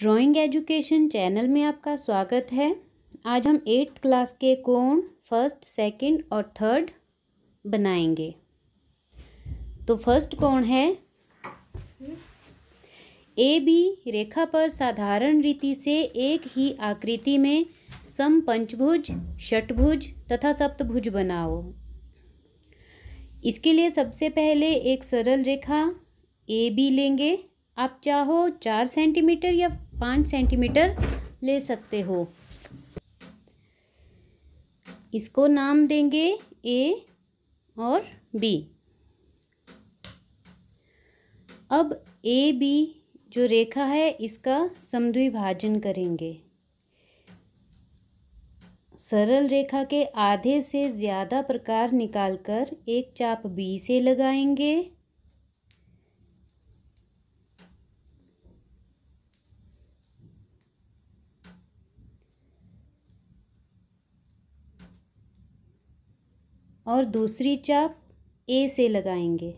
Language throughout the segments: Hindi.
ड्राइंग एजुकेशन चैनल में आपका स्वागत है आज हम एट्थ क्लास के कोण फर्स्ट सेकंड और थर्ड बनाएंगे तो फर्स्ट कोण है ए बी रेखा पर साधारण रीति से एक ही आकृति में सम पंचभुज षटभुज तथा सप्तभुज बनाओ इसके लिए सबसे पहले एक सरल रेखा ए बी लेंगे आप चाहो चार सेंटीमीटर या पाँच सेंटीमीटर ले सकते हो इसको नाम देंगे ए और बी अब ए बी जो रेखा है इसका समद्विभाजन करेंगे सरल रेखा के आधे से ज़्यादा प्रकार निकालकर एक चाप बी से लगाएंगे और दूसरी चाप ए से लगाएंगे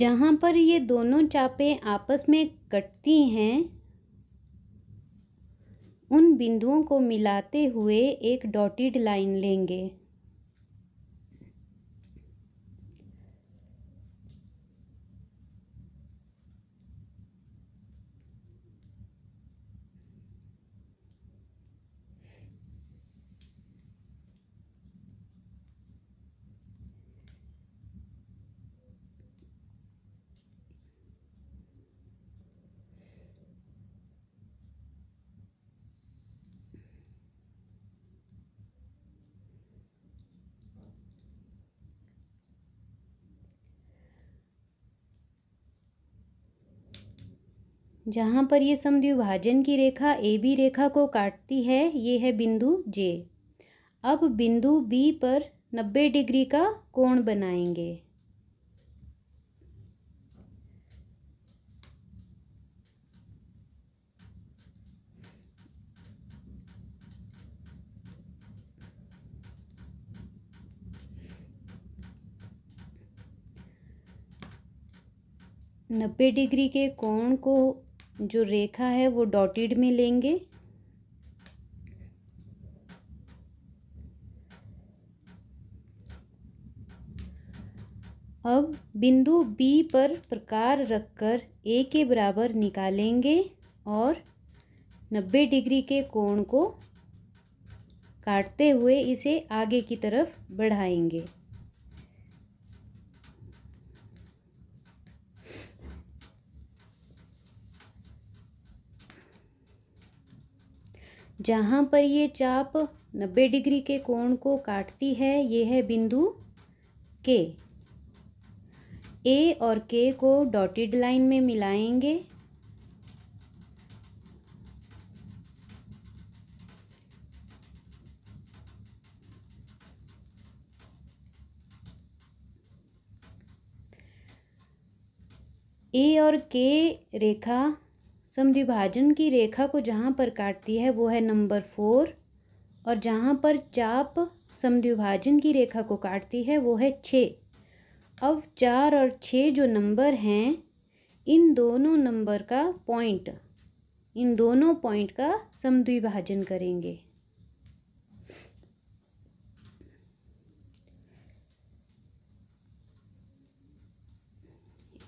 जहाँ पर ये दोनों चापें आपस में कटती हैं उन बिंदुओं को मिलाते हुए एक डॉटेड लाइन लेंगे जहाँ पर ये समद्विभाजन की रेखा ए बी रेखा को काटती है ये है बिंदु जे अब बिंदु बी पर नब्बे डिग्री का कोण बनाएंगे नब्बे डिग्री के कोण को जो रेखा है वो डॉटेड में लेंगे अब बिंदु बी पर प्रकार रखकर ए के बराबर निकालेंगे और 90 डिग्री के कोण को काटते हुए इसे आगे की तरफ बढ़ाएंगे जहाँ पर ये चाप नब्बे डिग्री के कोण को काटती है ये है बिंदु के ए और के को डॉटेड लाइन में मिलाएंगे ए और के रेखा समद्विभाजन की रेखा को जहाँ पर काटती है वो है नंबर फोर और जहाँ पर चाप समद्विभाजन की रेखा को काटती है वो है छः अब चार और छः जो नंबर हैं इन दोनों नंबर का पॉइंट इन दोनों पॉइंट का समद्विभाजन करेंगे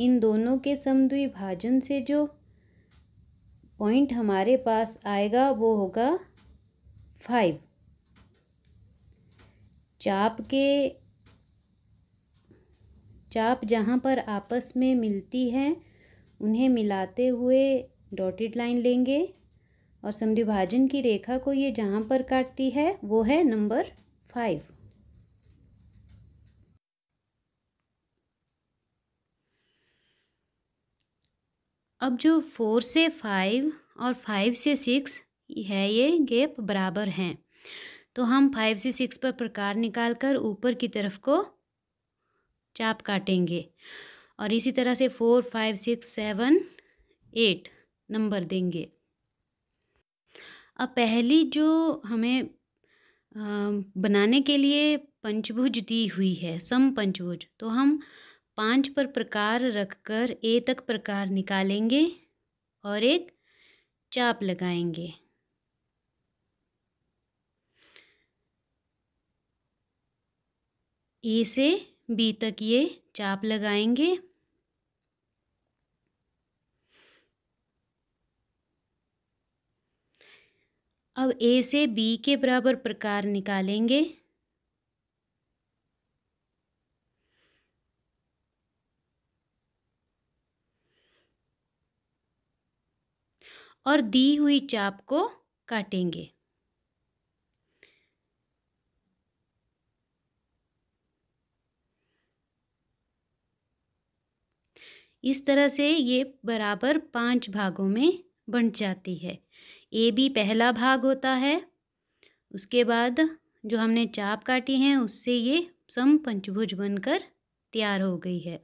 इन दोनों के समद्विभाजन से जो पॉइंट हमारे पास आएगा वो होगा फाइव चाप के चाप जहाँ पर आपस में मिलती हैं उन्हें मिलाते हुए डॉटेड लाइन लेंगे और समद्विभाजन की रेखा को ये जहाँ पर काटती है वो है नंबर फाइव अब जो फोर से फाइव और फाइव से सिक्स है ये गैप बराबर हैं तो हम फाइव से सिक्स पर प्रकार निकाल कर ऊपर की तरफ को चाप काटेंगे और इसी तरह से four five six seven eight number देंगे अब पहली जो हमें बनाने के लिए पंचभुज दी हुई है सम पंचभुज तो हम पाँच पर प्रकार रखकर ए तक प्रकार निकालेंगे और एक चाप लगाएंगे ए से बी तक ये चाप लगाएंगे अब ए से बी के बराबर प्रकार निकालेंगे और दी हुई चाप को काटेंगे इस तरह से ये बराबर पांच भागों में बंट जाती है ए बी पहला भाग होता है उसके बाद जो हमने चाप काटी है उससे ये सम पंचभुज बनकर तैयार हो गई है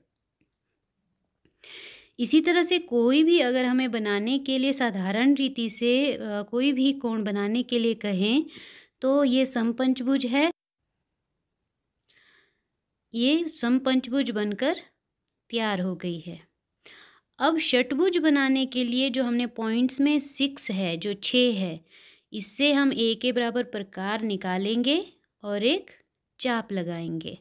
इसी तरह से कोई भी अगर हमें बनाने के लिए साधारण रीति से कोई भी कोण बनाने के लिए कहें तो ये समपंचभुज है ये समपंचभुज बनकर तैयार हो गई है अब षटभुज बनाने के लिए जो हमने पॉइंट्स में सिक्स है जो छः है इससे हम ए के बराबर प्रकार निकालेंगे और एक चाप लगाएंगे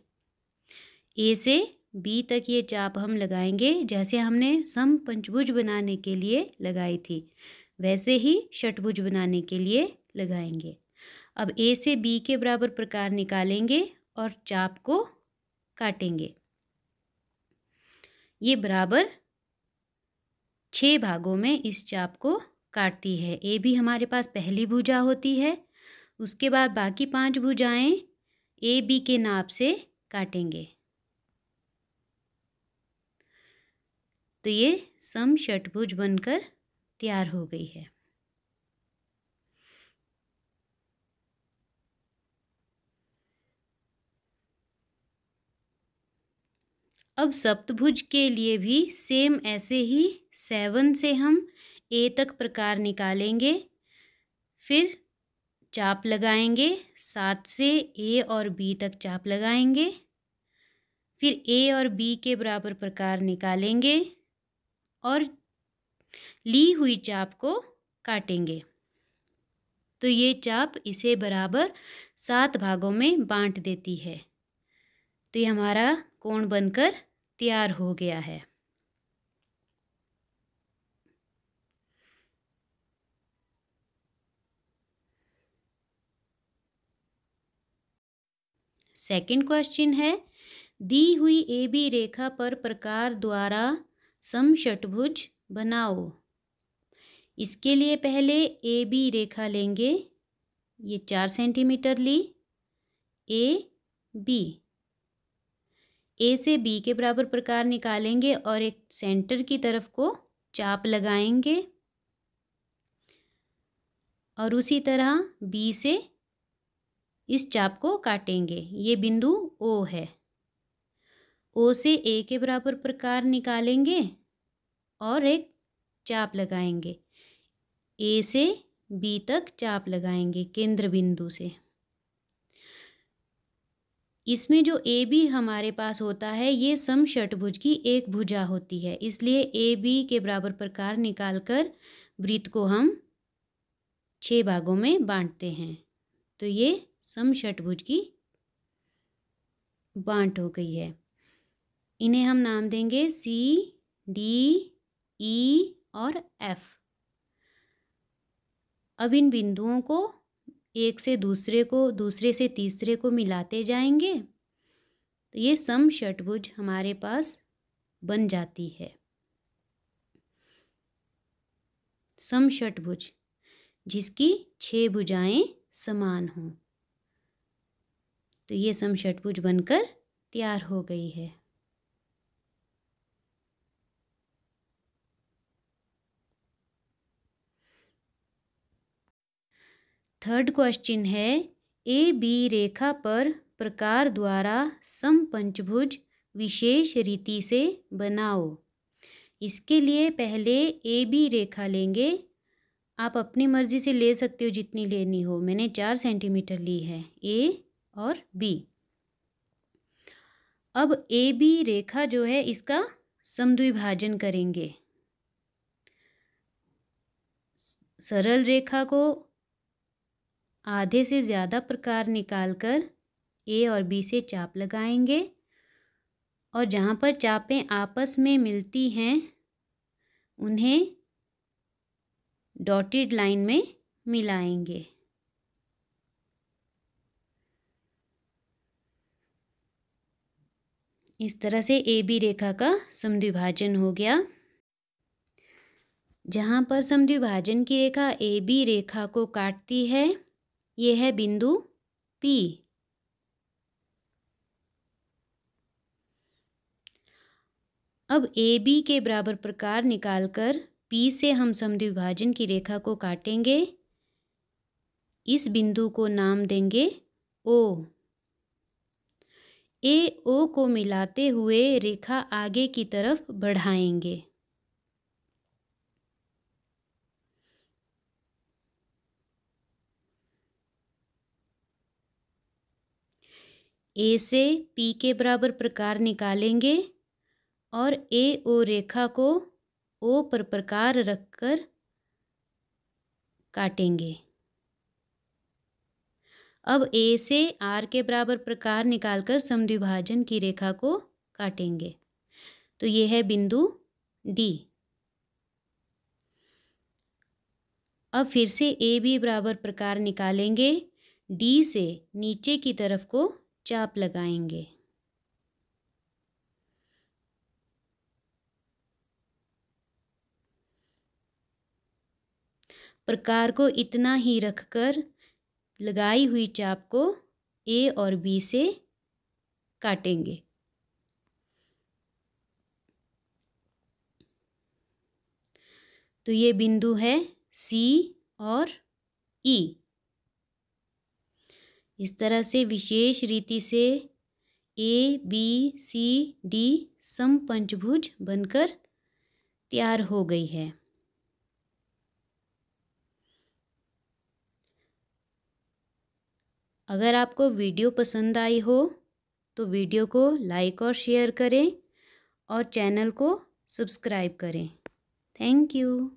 ए से बी तक ये चाप हम लगाएंगे जैसे हमने सम पंचभुज बनाने के लिए लगाई थी वैसे ही षटभुज बनाने के लिए लगाएंगे अब ए से बी के बराबर प्रकार निकालेंगे और चाप को काटेंगे ये बराबर छः भागों में इस चाप को काटती है ए भी हमारे पास पहली भुजा होती है उसके बाद बाकी पांच भुजाएं ए बी के नाप से काटेंगे तो ये सम षटभुज बनकर तैयार हो गई है अब सप्तभुज के लिए भी सेम ऐसे ही सेवन से हम ए तक प्रकार निकालेंगे फिर चाप लगाएंगे सात से ए और बी तक चाप लगाएंगे फिर ए और बी के बराबर प्रकार निकालेंगे और ली हुई चाप को काटेंगे तो ये चाप इसे बराबर सात भागों में बांट देती है तो ये हमारा कोण बनकर तैयार हो गया है सेकेंड क्वेश्चन है दी हुई ए बी रेखा पर प्रकार द्वारा समषटभुज बनाओ इसके लिए पहले ए बी रेखा लेंगे ये चार सेंटीमीटर ली ए बी ए से बी के बराबर प्रकार निकालेंगे और एक सेंटर की तरफ को चाप लगाएंगे और उसी तरह बी से इस चाप को काटेंगे ये बिंदु ओ है ओ से ए के बराबर प्रकार निकालेंगे और एक चाप लगाएंगे ए से बी तक चाप लगाएंगे केंद्र बिंदु से इसमें जो ए बी हमारे पास होता है ये सम षटभुज की एक भुजा होती है इसलिए ए बी के बराबर प्रकार निकालकर वृत्त को हम छः भागों में बांटते हैं तो ये सम षटभुज की बांट हो गई है इन्हें हम नाम देंगे सी डी ई और एफ अब इन बिंदुओं को एक से दूसरे को दूसरे से तीसरे को मिलाते जाएंगे तो ये सम षटभुज हमारे पास बन जाती है सम षटभुज जिसकी छह भुजाएं समान हों तो ये सम षटभुज बनकर तैयार हो गई है थर्ड क्वेश्चन है ए बी रेखा पर प्रकार द्वारा समपंचभुज विशेष रीति से बनाओ इसके लिए पहले ए बी रेखा लेंगे आप अपनी मर्ज़ी से ले सकते हो जितनी लेनी हो मैंने चार सेंटीमीटर ली है ए और बी अब ए बी रेखा जो है इसका समद्विभाजन करेंगे सरल रेखा को आधे से ज़्यादा प्रकार निकालकर ए और बी से चाप लगाएंगे और जहाँ पर चापें आपस में मिलती हैं उन्हें डॉटेड लाइन में मिलाएंगे इस तरह से ए बी रेखा का समद्विभाजन हो गया जहाँ पर समद्विभाजन की रेखा ए बी रेखा को काटती है ये है बिंदु पी अब ए बी के बराबर प्रकार निकालकर पी से हम समद्विभाजन की रेखा को काटेंगे इस बिंदु को नाम देंगे ओ ए ओ को मिलाते हुए रेखा आगे की तरफ बढ़ाएंगे ए से पी के बराबर प्रकार निकालेंगे और ए ओ रेखा को ओ पर प्रकार रखकर काटेंगे अब ए से आर के बराबर प्रकार निकालकर समद्विभाजन की रेखा को काटेंगे तो ये है बिंदु डी अब फिर से ए बी बराबर प्रकार निकालेंगे डी से नीचे की तरफ को चाप लगाएंगे प्रकार को इतना ही रखकर लगाई हुई चाप को ए और बी से काटेंगे तो ये बिंदु है सी और ई e. इस तरह से विशेष रीति से ए बी सी डी सम पंचभुज बनकर तैयार हो गई है अगर आपको वीडियो पसंद आई हो तो वीडियो को लाइक और शेयर करें और चैनल को सब्सक्राइब करें थैंक यू